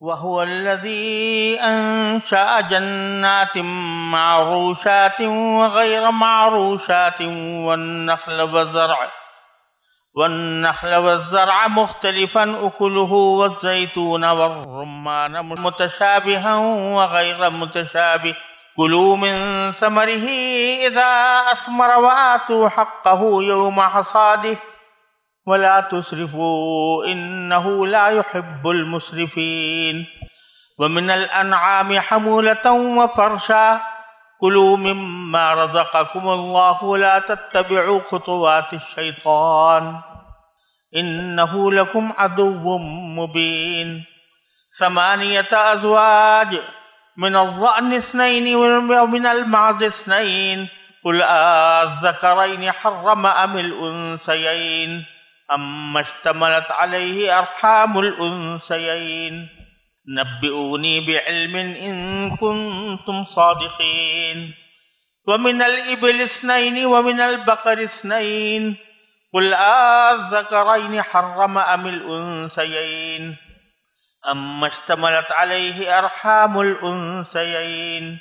وهو الذي أنشأ جنات معروشات وغير معروشات والنخل والزرع والنخل والزرع مختلفا أكله والزيتون والرمان متشابها وغير متشابه كلوا من ثمره إذا أثمر وآتوا حقه يوم حصاده ولا تسرفوا إنه لا يحب المسرفين ومن الأنعام حمولة وفرشا كلوا مما رزقكم الله ولا تتبعوا خطوات الشيطان إنه لكم عدو مبين ثمانية أزواج من الظأن اثنين ومن المعز اثنين قل أذكرين حرم أم الأنثيين أما اشتملت عليه أرحام الأنثيين نبئوني بعلم إن كنتم صادقين ومن الإبل اثنين ومن البقر اثنين قل أذكرين حرم أم الأنثيين أما اشتملت عليه أرحام الأنثيين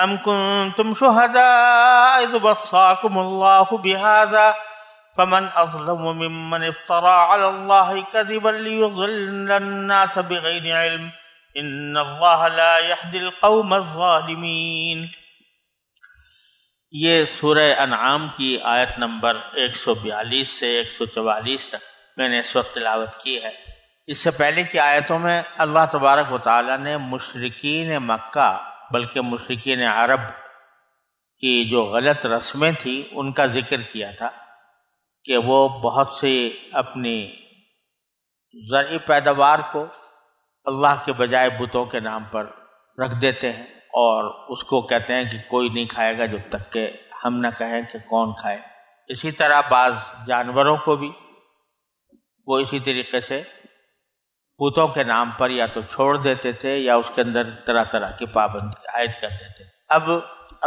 أم كنتم شهداء إذ بصاكم الله بهذا ؟ فمن أظلم ممن افترى على الله كذبا ليضل الناس بغير علم إن الله لا يهدي القوم الظالمين ये सूर्य अनआम की आयत नंबर 142 से 144 तक मैंने इस वक्त तिलावत की है इससे पहले की आयतों में अल्लाह तबारक वाली ने मशरकिन मक्का बल्कि मशरकिन अरब की जो गलत रस्में थी उनका जिक्र किया था कि वो बहुत से अपनी ज़रिए पैदावार को अल्लाह के बजाय बुतों के नाम पर रख देते हैं और उसको कहते हैं कि कोई नहीं खाएगा जब तक के हम न कहें कि कौन खाए इसी तरह बाज जानवरों को भी वो इसी तरीके से बुतों के नाम पर या तो छोड़ देते थे या उसके अंदर तरह तरह की पाबंदी आयद करते थे अब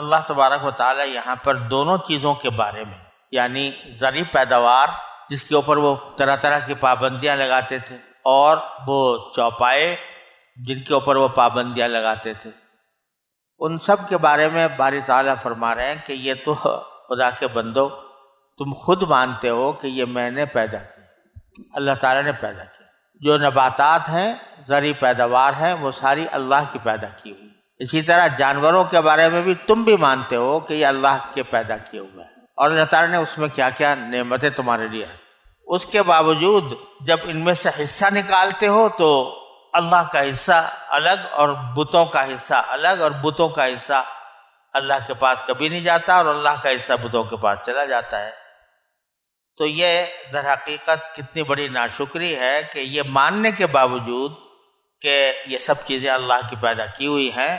अल्लाह तबारक वाली यहाँ पर दोनों चीज़ों के बारे में यानी जरी पैदावार जिसके ऊपर वो तरह तरह की पाबंदियां लगाते थे और वो चौपाए जिनके ऊपर वो पाबंदियां लगाते थे उन सब के बारे में बारी ताला फरमा रहे हैं कि ये तो खुदा के बंदो तुम खुद मानते हो कि ये मैंने पैदा की अल्लाह ताला ने पैदा किया जो नबातात हैं जरी पैदावार हैं वो सारी अल्लाह की पैदा की हुई इसी तरह जानवरों के बारे में भी तुम भी मानते हो कि ये अल्लाह के पैदा किए हुए हैं और अल्लाह ताला ने उसमें क्या क्या नेमतें तुम्हारे लिए उसके बावजूद जब इनमें से हिस्सा निकालते हो तो अल्लाह का हिस्सा अलग और बुतों का हिस्सा अलग और बुतों का हिस्सा अल्लाह के पास कभी नहीं जाता और अल्लाह का हिस्सा बुतों के पास चला जाता है तो ये दर हकीकत कितनी बड़ी नाशुक्री है कि ये मानने के बावजूद कि ये सब चीज़ें अल्लाह की पैदा की हुई हैं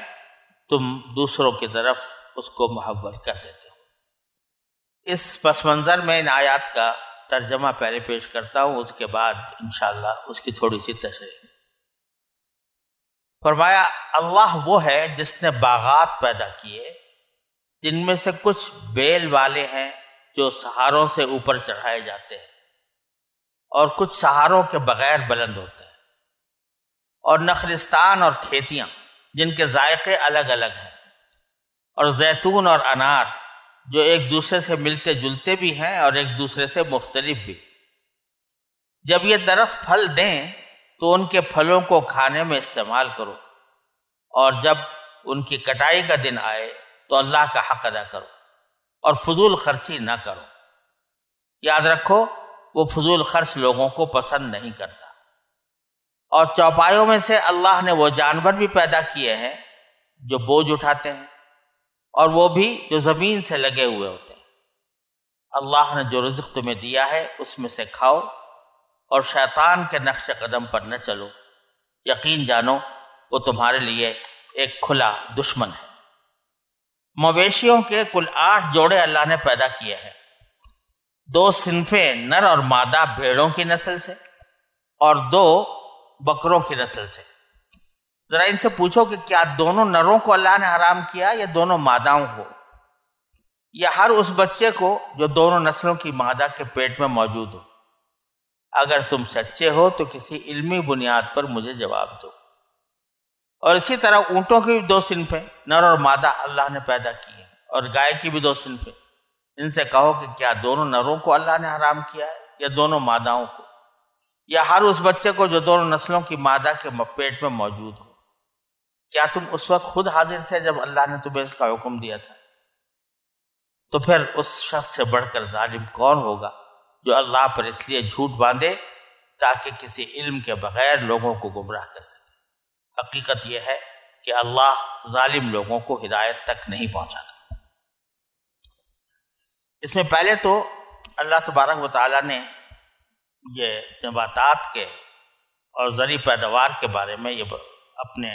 तुम दूसरों की तरफ उसको मोहब्बत कर देते इस पस मंज़र में इन आयात का तर्जमा पहले पेश करता हूँ उसके बाद इन उसकी थोड़ी सी तशरी फरमाया अल्लाह वो है जिसने बागात पैदा किए जिनमें से कुछ बेल वाले हैं जो सहारों से ऊपर चढ़ाए जाते हैं और कुछ सहारों के बगैर बुलंद होते हैं और नखलिस्तान और खेतियां जिनके जायके अलग अलग हैं और जैतून और अनार जो एक दूसरे से मिलते जुलते भी हैं और एक दूसरे से मुख्तलिफ भी जब ये दरख्त फल दें तो उनके फलों को खाने में इस्तेमाल करो और जब उनकी कटाई का दिन आए तो अल्लाह का हक अदा करो और फजूल खर्ची ना करो याद रखो वो फजूल खर्च लोगों को पसंद नहीं करता और चौपायों में से अल्लाह ने वो जानवर भी पैदा किए हैं जो बोझ उठाते हैं और वो भी जो ज़मीन से लगे हुए होते हैं अल्लाह ने जो रिज्क तुम्हें दिया है उसमें से खाओ और शैतान के नक्श कदम पर न चलो यकीन जानो वो तुम्हारे लिए एक खुला दुश्मन है मवेशियों के कुल आठ जोड़े अल्लाह ने पैदा किए हैं दो सिंफे नर और मादा भेड़ों की नस्ल से और दो बकरों की नस्ल से जरा इनसे पूछो कि क्या दोनों नरों को अल्लाह ने हराम किया या दोनों मादाओं को या हर उस बच्चे को जो दोनों नस्लों की मादा के पेट में मौजूद हो अगर तुम सच्चे हो तो किसी इल्मी बुनियाद पर मुझे जवाब दो और इसी तरह ऊंटों की भी दो सिनफें नर और मादा अल्लाह ने पैदा की है और गाय की भी दो सिनफें इनसे कहो कि क्या दोनों नरों को अल्लाह ने हराम किया है या दोनों मादाओं को या हर उस बच्चे को जो दोनों नस्लों की मादा के पेट में मौजूद हो क्या तुम उस वक्त खुद हाजिर थे जब अल्लाह ने तुम्हें इसका हुक्म दिया था तो फिर उस शख्स से बढ़कर जालिम कौन होगा जो अल्लाह पर इसलिए झूठ बांधे ताकि किसी इल्म के बगैर लोगों को गुमराह कर सके हकीकत यह है कि अल्लाह जालिम लोगों को हिदायत तक नहीं पहुंचाता इसमें पहले तो अल्लाह तबारक वाली ने ये नबातात के और ज़री पैदावार के बारे में ये अपने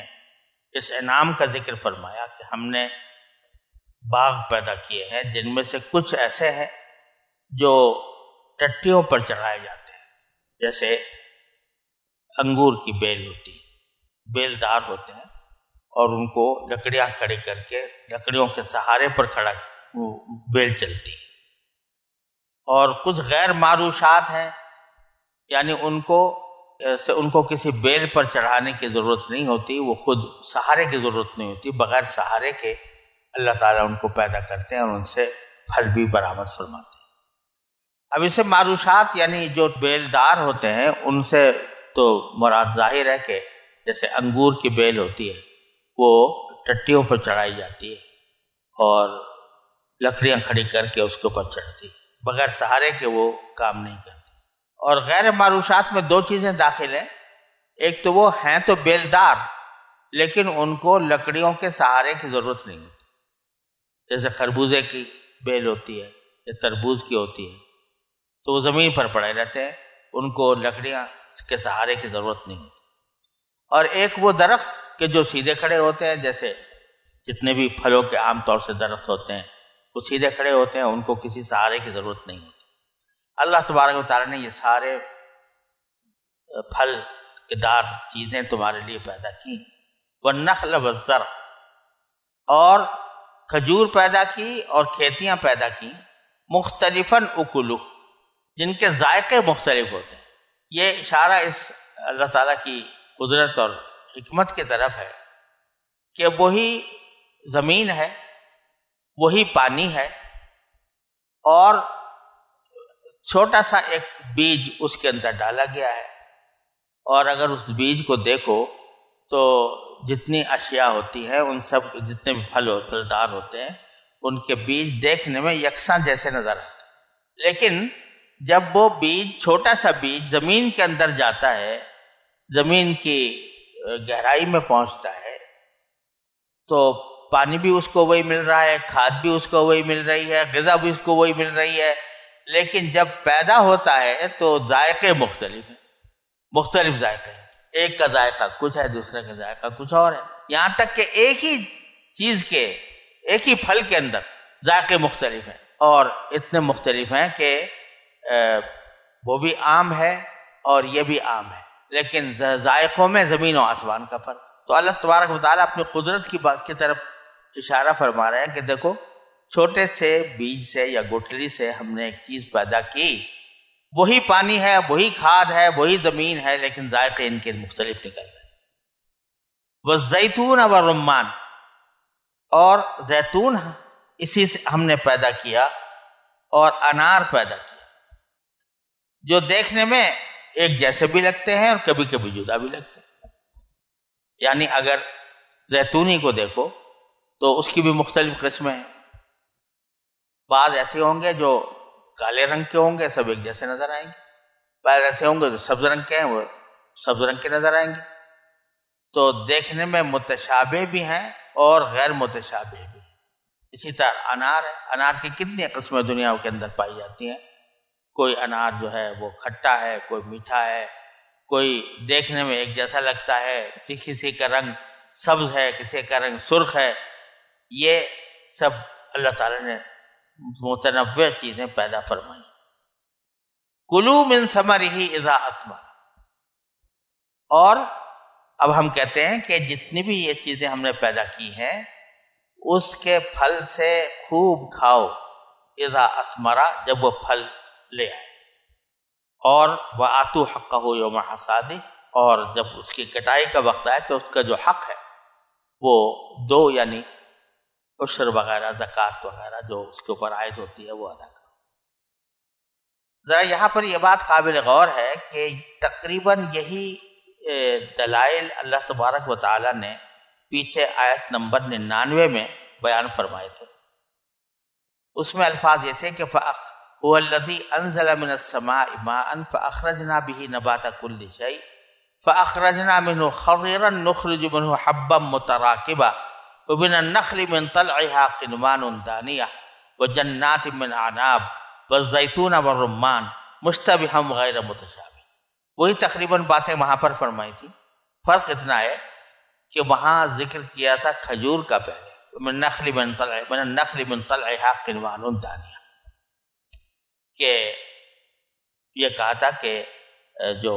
इस इनाम का जिक्र फरमाया कि हमने बाग पैदा किए हैं जिनमें से कुछ ऐसे हैं जो टट्टियों पर चढ़ाए जाते हैं जैसे अंगूर की बेल होती है बेलदार होते हैं और उनको लकड़ियां खड़ी करके लकड़ियों के सहारे पर खड़ा बेल चलती है और कुछ गैर मारूशात हैं यानी उनको से उनको किसी बेल पर चढ़ाने की ज़रूरत नहीं होती वो खुद सहारे की ज़रूरत नहीं होती बगैर सहारे के अल्लाह ताला उनको पैदा करते हैं और उनसे फल भी बरामद फरमाते हैं अब इसे मारूसात यानी जो बेलदार होते हैं उनसे तो मुराद जाहिर है कि जैसे अंगूर की बेल होती है वो टट्टियों पर चढ़ाई जाती है और लकड़ियाँ खड़ी करके उसके ऊपर चढ़ती है बगैर सहारे के वो काम नहीं करते और गैर मारूसात में दो चीज़ें दाखिल हैं एक तो वो हैं तो बेलदार लेकिन उनको लकड़ियों के सहारे की ज़रूरत नहीं होती जैसे खरबूजे की बेल होती है या तरबूज की होती है तो वो ज़मीन पर पड़े रहते हैं उनको लकड़ियाँ के सहारे की ज़रूरत नहीं होती और एक वो दरख्त के जो सीधे खड़े होते हैं जैसे जितने भी फलों के आमतौर से दरख्त होते हैं वो सीधे खड़े होते हैं उनको किसी सहारे की ज़रूरत नहीं होती अल्लाह तबारक तारा ने ये सारे फल किदार चीज़ें तुम्हारे लिए पैदा की व नखल वर और खजूर पैदा की और खेतियाँ पैदा की मुख्तलिफन उकुलु जिनके जायके मुख्तलिफ होते हैं ये इशारा इस अल्लाह ताला की कुदरत और हमत की तरफ है कि वही ज़मीन है वही पानी है और छोटा सा एक बीज उसके अंदर डाला गया है और अगर उस बीज को देखो तो जितनी अशिया होती है उन सब जितने भी फल फलदार होते हैं उनके बीज देखने में यकसा जैसे नजर आते लेकिन जब वो बीज छोटा सा बीज जमीन के अंदर जाता है जमीन की गहराई में पहुंचता है तो पानी भी उसको वही मिल रहा है खाद भी उसको वही मिल रही है गजा भी उसको वही मिल रही है लेकिन जब पैदा होता है तो जायके मुख्तलिफ हैं मुख्तलिफ जायके हैं एक का जायका कुछ है दूसरे का जायका कुछ और है यहाँ तक कि एक ही चीज के एक ही फल के अंदर जायके मुख्तलिफ हैं और इतने मुख्तलिफ हैं कि वो भी आम है और ये भी आम है लेकिन जायकों में ज़मीन और आसमान का फर्क तो अल्लाह तबारक वाली अपनी कुदरत की बात की तरफ इशारा फरमा रहे हैं कि देखो छोटे से बीज से या गुठली से हमने एक चीज पैदा की वही पानी है वही खाद है वही जमीन है लेकिन जायके इनके मुख्तलिफ निकल रहे वह जैतून व रुमान और जैतून इसी से हमने पैदा किया और अनार पैदा किया जो देखने में एक जैसे भी लगते हैं और कभी कभी जुदा भी लगते हैं यानी अगर जैतूनी को देखो तो उसकी भी मुख्तलिफ किस्में हैं बाद ऐसे होंगे जो काले रंग के होंगे सब एक जैसे नजर आएंगे बाद ऐसे होंगे जो सब्ज रंग के हैं वो सब्ज रंग के नजर आएंगे तो देखने में मुतशाबे भी हैं और गैर मुतशाबे भी इसी तरह अनार है अनार की कितनी कस्में दुनिया के अंदर पाई जाती हैं कोई अनार जो है वो खट्टा है कोई मीठा है कोई देखने में एक जैसा लगता है कि किसी का रंग सब्ज है किसी का रंग सुर्ख है ये सब अल्लाह ताला ने मुतनव्य चीजें पैदा फरमाई कुलू मिन समर ही इजा असमर और अब हम कहते हैं कि जितनी भी ये चीजें हमने पैदा की हैं उसके फल से खूब खाओ इजा असमरा जब वो फल ले आए और वह आतु हक का हो योम हसादी और जब उसकी कटाई का वक्त आए तो उसका जो हक है वो दो यानी कशर वगैरह जक़ात वगैरह जो उसके ऊपर आयद होती है वो अदा करो ज़रा यहाँ पर यह बात काबिल गौर है कि तकरीबन यही दलाइल अल्लाह तबारक व ताली ने पीछे आयत नंबर निन्यानवे में बयान फरमाए थे उसमें अल्फाज ये थे कि फ़लदी अनजलमिनसमा इमान फ़रजना भी नबात कुल्ल शई फ़रजना मिन खजरन नखरजुमन हब्बम मतराकबा वबिन नखल मिन तलहा किनवान दानिया व जन्नात आनाब व जैतून व मुश्तब हम गैर मुतशाबी वही तकरीबन बातें वहां पर फरमाई थी फ़र्क इतना है कि वहां जिक्र किया था खजूर का पहले नखली मिन तल मिन नखल मिन तलहा किनवान दानिया के ये कहा था कि जो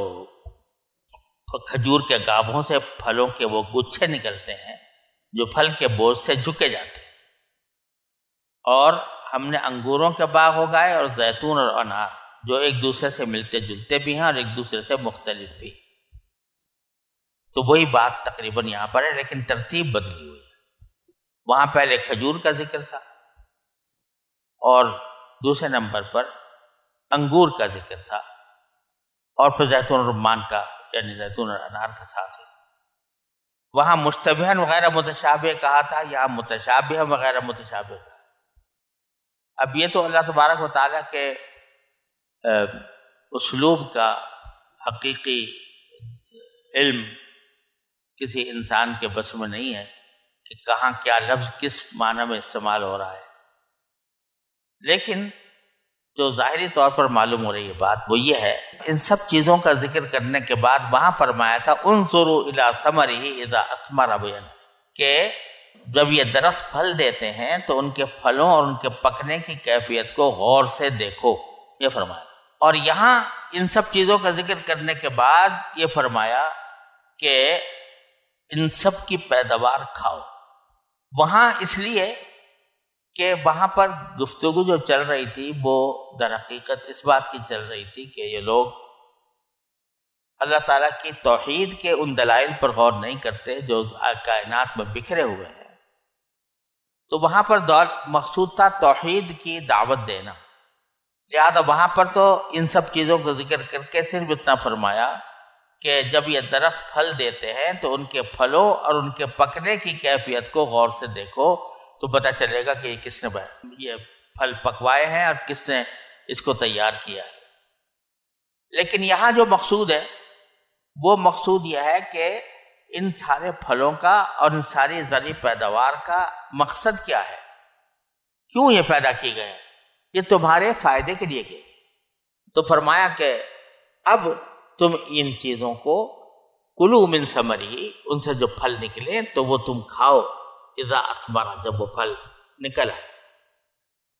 खजूर के गाभों से फलों के वो गुच्छे निकलते हैं जो फल के बोझ से झुके जाते और हमने अंगूरों के बाग उगाए और जैतून और अनार जो एक दूसरे से मिलते जुलते भी हैं और एक दूसरे से मुख्तलिफ भी तो वही बात तकरीबन यहां पर है लेकिन तरतीब बदली हुई है वहां पहले खजूर का जिक्र था और दूसरे नंबर पर अंगूर का जिक्र था और फिर जैतून रुमान का यानी जैतून अनार का साथ है वहाँ मुश्तबहन वगैरह मुतशाबे कहा था यहाँ मुतशाब वगैरह मुतशाबे कहा अब ये तो अल्लाह तबारक वाली के उसलूब का हकीकी इल्म किसी इंसान के बस में नहीं है कि कहाँ क्या लफ्ज़ किस माना में इस्तेमाल हो रहा है लेकिन जो ज़ाहरी तौर पर मालूम हो रही है बात वो ये है इन सब चीज़ों का जिक्र करने के बाद वहां फरमाया था उन सुरु इला समर ही इजा असमर अभियन के जब ये दरख्त फल देते हैं तो उनके फलों और उनके पकने की कैफियत को गौर से देखो ये फरमाया और यहाँ इन सब चीज़ों का जिक्र करने के बाद ये फरमाया कि इन सब की पैदावार खाओ वहां इसलिए कि वहाँ पर गुफ्तगु जो चल रही थी वो दर हकीकत इस बात की चल रही थी कि ये लोग अल्लाह ताला की तोहद के उन दलाइल पर गौर नहीं करते जो कायनात में बिखरे हुए हैं तो वहाँ पर दौर मकसूद था तोहद की दावत देना लिहाजा वहाँ पर तो इन सब चीज़ों का जिक्र करके सिर्फ इतना फरमाया कि जब ये दरख्त फल देते हैं तो उनके फलों और उनके पकने की कैफियत को गौर से देखो तो पता चलेगा कि किसने ये फल पकवाए हैं और किसने इसको तैयार किया है लेकिन यहाँ जो मकसूद है वो मकसूद यह है कि इन सारे फलों का और इन सारी जरी पैदावार का मकसद क्या है क्यों ये पैदा किए गए हैं ये तुम्हारे फायदे के लिए किए तो फरमाया कि अब तुम इन चीज़ों को कुलू मिन समरी उनसे जो फल निकले तो वो तुम खाओ इजा अखबारा जब वो फल निकल आए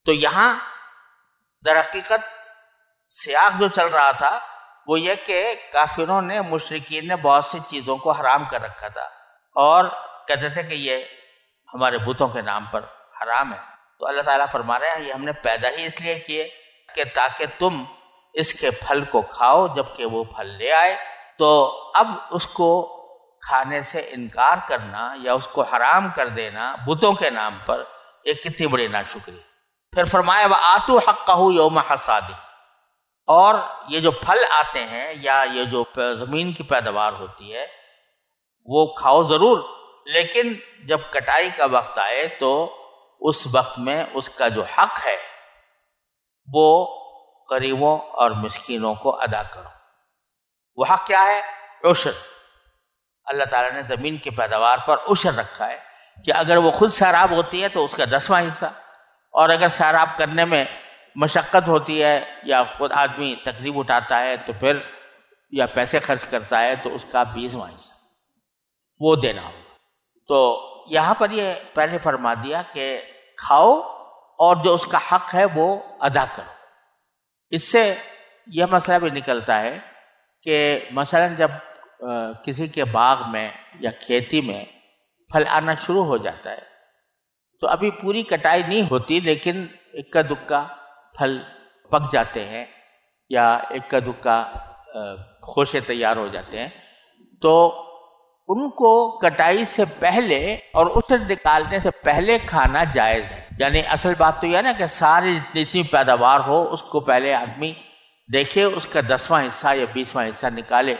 तो यहां दर हकीकत सियाक जो चल रहा था वो ये कि काफिरों ने मुशरकिन ने बहुत सी चीज़ों को हराम कर रखा था और कहते थे कि ये हमारे बुतों के नाम पर हराम है तो अल्लाह ताला फरमा रहे हैं ये हमने पैदा ही इसलिए किए कि ताकि तुम इसके फल को खाओ जबकि वो फल ले आए तो अब उसको खाने से इनकार करना या उसको हराम कर देना बुतों के नाम पर एक कितनी बड़ी नाशुक्री फिर फरमाया वह आतु हक का योम हसादी और ये जो फल आते हैं या ये जो ज़मीन की पैदावार होती है वो खाओ ज़रूर लेकिन जब कटाई का वक्त आए तो उस वक्त में उसका जो हक है वो गरीबों और मिस्किनों को अदा करो वह क्या है रोशन अल्लाह ताला ने ज़मीन की पैदावार पर उशर रखा है कि अगर वो खुद सैराब होती है तो उसका दसवां हिस्सा और अगर सैराब करने में मशक्क़त होती है या खुद आदमी तकलीफ उठाता है तो फिर या पैसे खर्च करता है तो उसका बीसवा हिस्सा वो देना हो तो यहाँ पर यह पहले फरमा दिया कि खाओ और जो उसका हक है वो अदा करो इससे यह मसला भी निकलता है कि मसलन जब किसी के बाग में या खेती में फल आना शुरू हो जाता है तो अभी पूरी कटाई नहीं होती लेकिन इक्का दुक्का फल पक जाते हैं या इक्का दुक्का खोशे तैयार हो जाते हैं तो उनको कटाई से पहले और उसे निकालने से पहले खाना जायज़ है यानी असल बात तो यह ना कि सारी जितनी पैदावार हो उसको पहले आदमी देखे उसका दसवां हिस्सा या बीसवां हिस्सा निकाले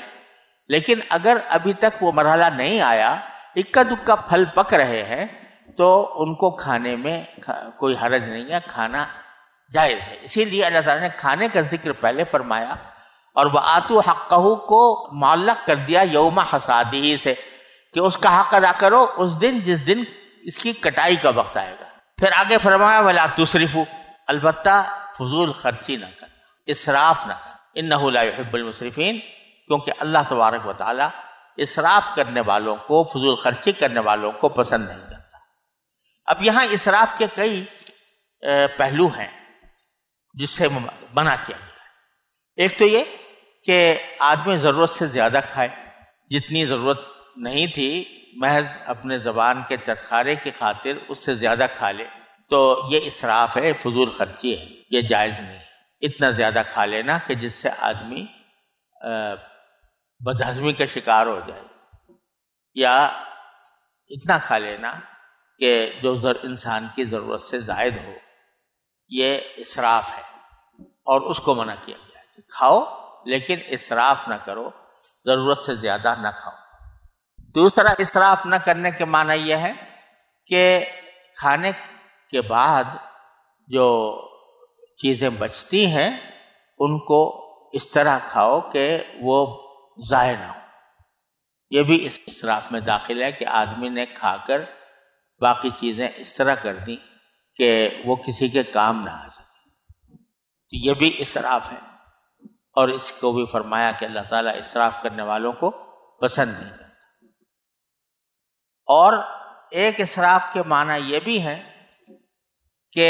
लेकिन अगर अभी तक वो मरहला नहीं आया इक्का दुक्का फल पक रहे हैं तो उनको खाने में कोई हरज नहीं है खाना जायज़ है इसीलिए अल्लाह ताला ने खाने का जिक्र पहले फरमाया और वह आतु हक़ू को मालक कर दिया यौमा हसादी से कि उसका हक अदा करो उस दिन जिस दिन इसकी कटाई का वक्त आएगा फिर आगे फरमाया वाला तुसरिफू अलबत्ता फजूल खर्ची ना करना इसराफ ना करना इन नहुलाबुलमसरफिन क्योंकि अल्लाह तबारक वाली इसराफ करने वालों को फजूल खर्ची करने वालों को पसंद नहीं करता अब यहाँ इसराफ के कई पहलू हैं जिससे मना किया गया एक तो ये कि आदमी ज़रूरत से ज़्यादा खाए जितनी ज़रूरत नहीं थी महज अपने ज़बान के चटखारे की खातिर उससे ज़्यादा खा ले तो ये इसराफ है फजूल खर्ची है ये जायज़ नहीं है इतना ज़्यादा खा लेना कि जिससे आदमी बदहजमी का शिकार हो जाए या इतना खा लेना कि जो इंसान की ज़रूरत से जायद हो ये इसराफ है और उसको मना किया गया कि खाओ लेकिन इसराफ ना करो ज़रूरत से ज़्यादा ना खाओ दूसरा इसराफ ना करने के माना यह है कि खाने के बाद जो चीज़ें बचती हैं उनको इस तरह खाओ कि वो जाय ना हो यह भी इस इसराफ में दाखिल है कि आदमी ने खाकर बाकी चीज़ें इस तरह कर दी कि वो किसी के काम ना आ सके तो यह भी इसराफ है और इसको भी फरमाया कि अल्लाह ताला इसराफ करने वालों को पसंद नहीं करता और एक इसराफ के माना यह भी है कि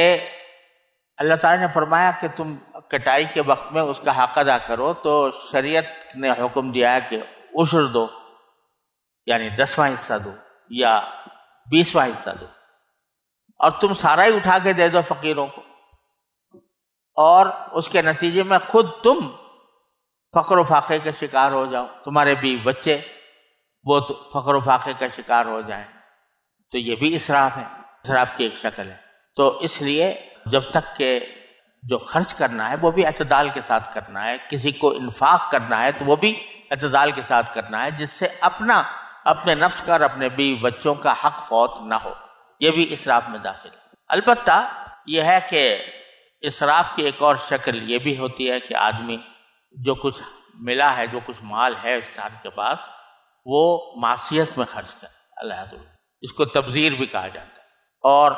अल्लाह ताला ने फरमाया कि तुम कटाई के वक्त में उसका हक अदा करो तो शरीयत ने हुक्म दिया है कि उशर दो यानी दसवां हिस्सा दो या बीसवां हिस्सा दो और तुम सारा ही उठा के दे दो फकीरों को और उसके नतीजे में खुद तुम फकर फाके के शिकार हो जाओ तुम्हारे भी बच्चे वो तो फकर फाके का शिकार हो जाए तो ये भी इसराफ है इसराफ की एक शक्ल है तो इसलिए जब तक के जो खर्च करना है वो भी अतदाल के साथ करना है किसी को इन्फाक करना है तो वो भी अतदाल के साथ करना है जिससे अपना अपने नफ्स का और अपने बीवी बच्चों का हक फौत ना हो यह भी इसराफ में दाखिल अलबत् यह है कि इसराफ की एक और शक्ल ये भी होती है कि आदमी जो कुछ मिला है जो कुछ माल है इंसान के पास वो मासीत में खर्च कर अल्लाह इसको तबजीर भी कहा जाता है और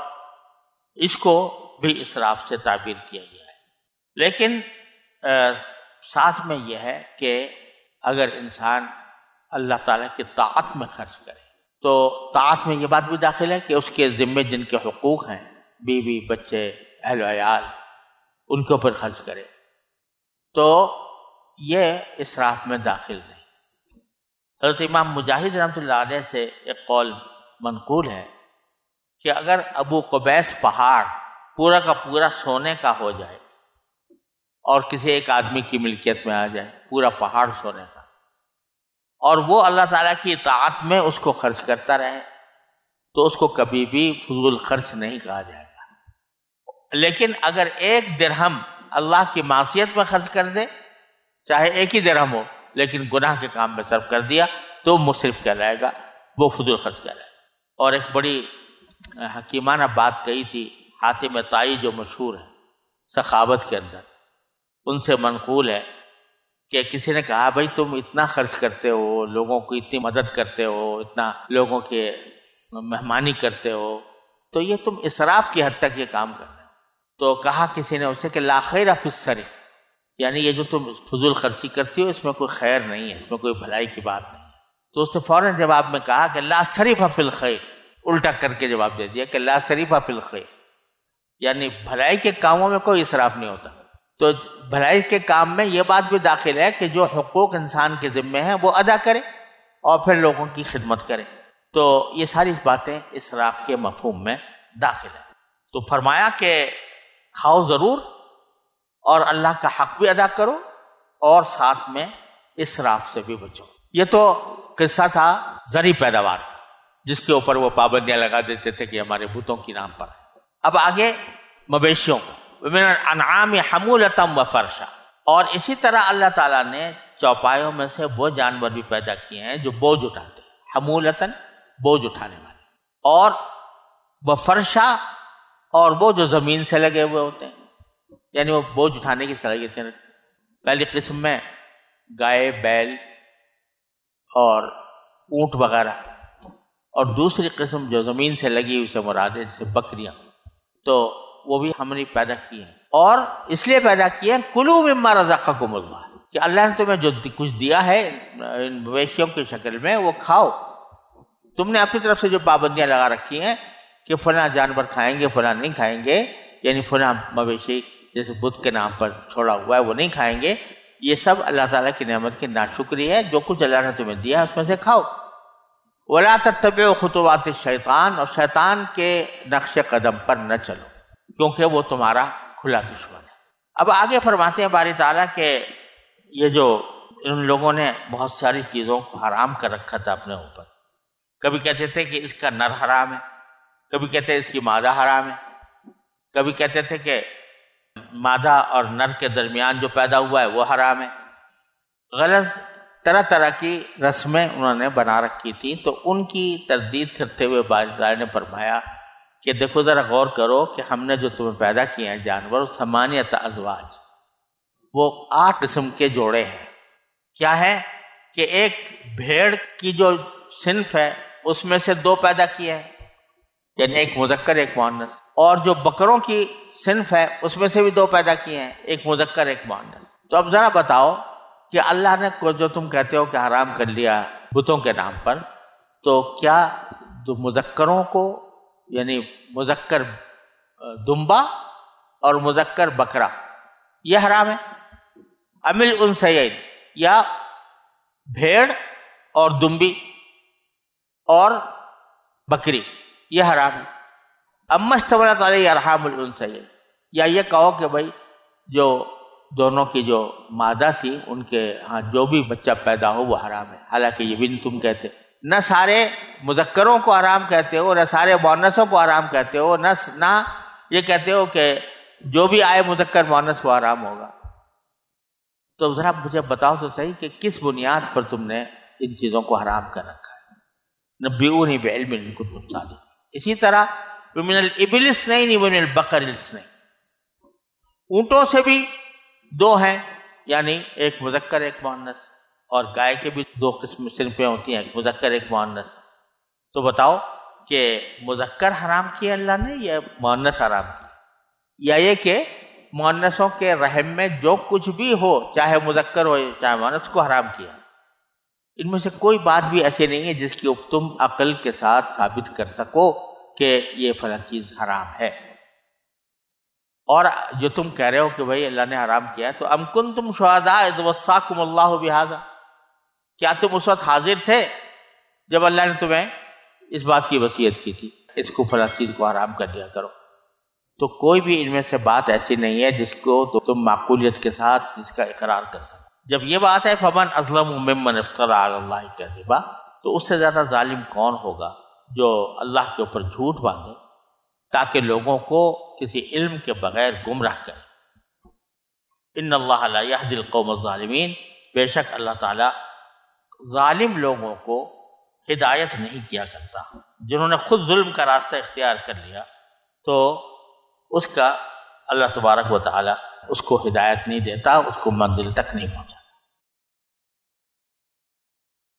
इसको भी इसराफ से ताबीर किया गया है लेकिन आ, साथ में यह है कि अगर इंसान अल्लाह ताला की तात में खर्च करे तो तात में ये बात भी दाखिल है कि उसके ज़िम्मे जिनके हकूक़ हैं बीवी बच्चे अहलोयाल उनके ऊपर खर्च करे तो ये इसराफ में दाखिल नहीं हजरत इमाम मुजाहिद रहमत से एक कौल मनकूल है कि अगर अबू कबैस पहाड़ पूरा का पूरा सोने का हो जाए और किसी एक आदमी की मिल्कियत में आ जाए पूरा पहाड़ सोने का और वो अल्लाह ताला की इतात में उसको खर्च करता रहे तो उसको कभी भी फजूल खर्च नहीं कहा जाएगा लेकिन अगर एक दरहम अल्लाह की मासीत में खर्च कर दे चाहे एक ही दरहम हो लेकिन गुनाह के काम में सर्व कर दिया तो मुसरफ रहेगा वो फजूल खर्च रहेगा और एक बड़ी हकीमाना बात कही थी हातिम तई जो मशहूर है सखावत के अंदर उनसे मनकूल है कि किसी ने कहा भाई तुम इतना खर्च करते हो लोगों को इतनी मदद करते हो इतना लोगों के मेहमानी करते हो तो ये तुम इसराफ की हद तक ये काम कर रहे हो तो कहा किसी ने उससे कि लाखिर शरीफ यानी ये जो तुम फजूल खर्ची करती हो इसमें कोई खैर नहीं है इसमें कोई भलाई की बात नहीं तो उसने फ़ौरन जवाब में कहा कि ला शरीफ अफिल खैर उल्टा करके जवाब दे दिया कि ला शरीफ अफिल खैर यानी भलाई के कामों में कोई इसराफ नहीं होता तो भलाई के काम में यह बात भी दाखिल है कि जो हकूक इंसान के ज़िम्मे हैं वो अदा करे और फिर लोगों की खिदमत करे तो ये सारी बातें इसराफ के मफहम में दाखिल है तो फरमाया कि खाओ ज़रूर और अल्लाह का हक भी अदा करो और साथ में इसराफ से भी बचो ये तो किस्सा था जरी पैदावार का जिसके ऊपर वो पाबंदियां लगा देते थे कि हमारे भूतों के नाम पर अब आगे मवेशियों को अनाम हमूलतम व फर्शा और इसी तरह अल्लाह ताला ने चौपायों में से वो जानवर भी पैदा किए हैं जो बोझ उठाते हैं हमूलतन बोझ उठाने वाले और वह फर्शा और वो जो ज़मीन से लगे हुए होते हैं यानी वो बोझ उठाने की सलाहियत पहली किस्म में गाय बैल और ऊंट वगैरह और दूसरी किस्म जो ज़मीन से लगी हुई से मुरादे जैसे बकरियाँ तो वो भी हमने पैदा किए हैं और इसलिए पैदा किए हैं कुलू मिम्मा रजाका का कि अल्लाह ने तुम्हें जो कुछ दिया है इन मवेशियों की शक्ल में वो खाओ तुमने अपनी तरफ से जो पाबंदियां लगा रखी हैं कि फला जानवर खाएंगे फला नहीं खाएंगे यानी फला मवेशी जैसे बुद्ध के नाम पर छोड़ा हुआ है वो नहीं खाएंगे ये सब अल्लाह ताला की नेमत की नाशुक्री है जो कुछ अल्लाह ने तुम्हें दिया है उसमें से खाओ वला तब खतवात शैतान और शैतान के नक्श कदम पर न चलो क्योंकि वो तुम्हारा खुला दुश्मन है अब आगे फरमाते हैं बारी ताला के ये जो इन लोगों ने बहुत सारी चीज़ों को हराम कर रखा था अपने ऊपर कभी कहते थे कि इसका नर हराम है कभी कहते इसकी मादा हराम है कभी कहते थे कि मादा और नर के दरमियान जो पैदा हुआ है वो हराम है गलत तरह तरह की रस्में उन्होंने बना रखी थी तो उनकी तरदीद करते हुए बारिदार ने फरमाया कि देखो ज़रा गौर करो कि हमने जो तुम्हें पैदा किए हैं जानवर सामान्यत अजवाज वो आठ किस्म के जोड़े हैं क्या है कि एक भेड़ की जो सिंफ है उसमें से दो पैदा किए हैं यानी एक मुजक्कर एक मानस और जो बकरों की सिंफ है उसमें से भी दो पैदा किए हैं एक मुजक्कर एक मानस तो अब ज़रा बताओ कि अल्लाह ने को जो तुम कहते हो कि हराम कर लिया बुतों के नाम पर तो क्या मुजक्करों को यानी मुजक्कर दुम्बा और मुजक्कर बकरा यह हराम है अमिल उन सैद या भेड़ और दुम्बी और बकरी यह हराम है अम्मस्तवलत अरहामुल उन सैद या ये कहो कि भाई जो दोनों की जो मादा थी उनके हाँ जो भी बच्चा पैदा हो वो हराम है हालांकि ये बिन तुम कहते न सारे मुजक्करों को आराम कहते हो न सारे मोनसों को आराम कहते हो न ना ये कहते हो कि जो भी आए मुजक्कर मोनस को आराम होगा तो ज़रा मुझे बताओ तो सही कि किस बुनियाद पर तुमने इन चीज़ों को हराम कर रखा है न बेऊ नहीं बेल इनको तुम साधु इसी तरह इबिलिस नहीं नहीं बकर नहीं ऊँटों से भी दो हैं यानी एक मुजक्कर एक मानस और गाय के भी दो किस्म सिर्फें होती हैं मुजक्कर एक मानस तो बताओ कि मुजक्कर हराम किया अल्लाह ने या मानस हराम किया या ये कि मानसों के रहम में जो कुछ भी हो चाहे मुजक्कर हो चाहे मानस को हराम किया इनमें से कोई बात भी ऐसी नहीं है जिसकी तुम अकल के साथ साबित कर सको कि ये फला चीज़ हराम है और जो तुम कह रहे हो कि भाई अल्लाह ने हराम किया तो अमकुन तुम शहदा वसाकुमल्लाह बिहादा क्या तुम उस वक्त हाजिर थे जब अल्लाह ने तुम्हें इस बात की वसीयत की थी इसको फला चीज़ को हराम कर दिया करो तो कोई भी इनमें से बात ऐसी नहीं है जिसको तो तुम माकूलियत के साथ इसका इकरार कर सको जब ये बात है फमन असलम ममन अफ्तर तो उससे ज़्यादा जालिम कौन होगा जो अल्लाह के ऊपर झूठ बांधे ताकि लोगों को किसी इल्म के बगैर गुमराह करें इन अल्लाह दिल कौम ालमीन बेशक अल्लाह ताला ालिम लोगों को हिदायत नहीं किया करता जिन्होंने खुद जुल्म का रास्ता इख्तियार कर लिया तो उसका अल्लाह तबारक व ताली उसको हिदायत नहीं देता उसको मंजिल तक नहीं पहुँचा